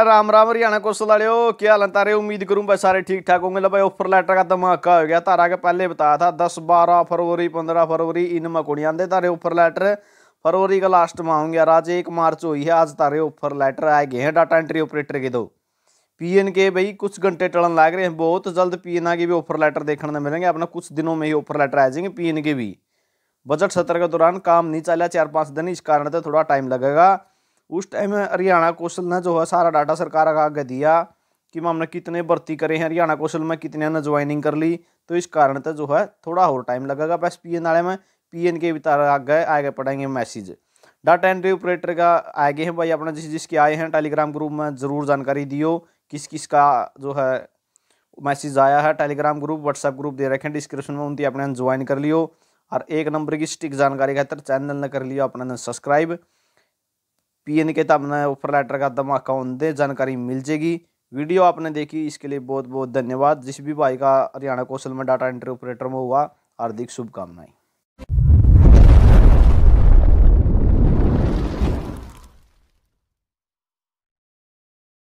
राम राम हरियाणा कौशल वालों क्या हाल है तारे उम्मीद करूं भाई सारे ठीक ठाक होंगे भाई ऑफर लेटर का धमाका हो गया तारा के पहले बताया था दस बारह फरवरी पंद्रह फरवरी इन को नहीं आते तारे ऑफर लेटर फरवरी का लास्ट में आऊँगे यार आज एक मार्च हुई है आज तारे ऑफर लेटर आए गए हैं डाटा एंट्री ऑपरेटर के दो पीएन के भाई कुछ घंटे टलन लग रहे हैं बहुत जल्द पीएन के भी ऑफर लेटर देखने मिलेंगे अपना कुछ दिनों में ही ऑफर लेटर आ जाएंगे पीएन के भी बजट सत्र के दौरान काम नहीं चला चार पाँच दिन इस कारण से तो थोड़ा टाइम लगेगा उस टाइम हरियाणा कौशल ने जो है सारा डाटा सरकार का आगे दिया कि हमने कितने भर्ती करे हैं हरियाणा कौशल में कितने ने ज्वाइनिंग कर ली तो इस कारण तो जो है थोड़ा और टाइम लगेगा बस पी एन में पी एन के भी तार आगे आगे पढ़ेंगे मैसेज डाटा एंट्री ऑपरेटर का गए हैं भाई अपने जिस जिसके आए हैं टेलीग्राम ग्रुप में ज़रूर जानकारी दियो किस किस का जो है मैसेज आया है टेलीग्राम ग्रुप व्हाट्सएप ग्रुप दे रखे हैं डिस्क्रिप्शन में उनकी अपने ज्वाइन कर लियो और एक नंबर की स्टिक जानकारी खातर चैनल ने कर लियो अपना सब्सक्राइब पीएन के तमना ऑफर लेटर का धमाका होने जानकारी मिल जाएगी वीडियो आपने देखी इसके लिए बहुत बहुत धन्यवाद जिस भी भाई का हरियाणा कौशल में डाटा एंट्री ऑपरेटर में हुआ हार्दिक शुभकामनाएं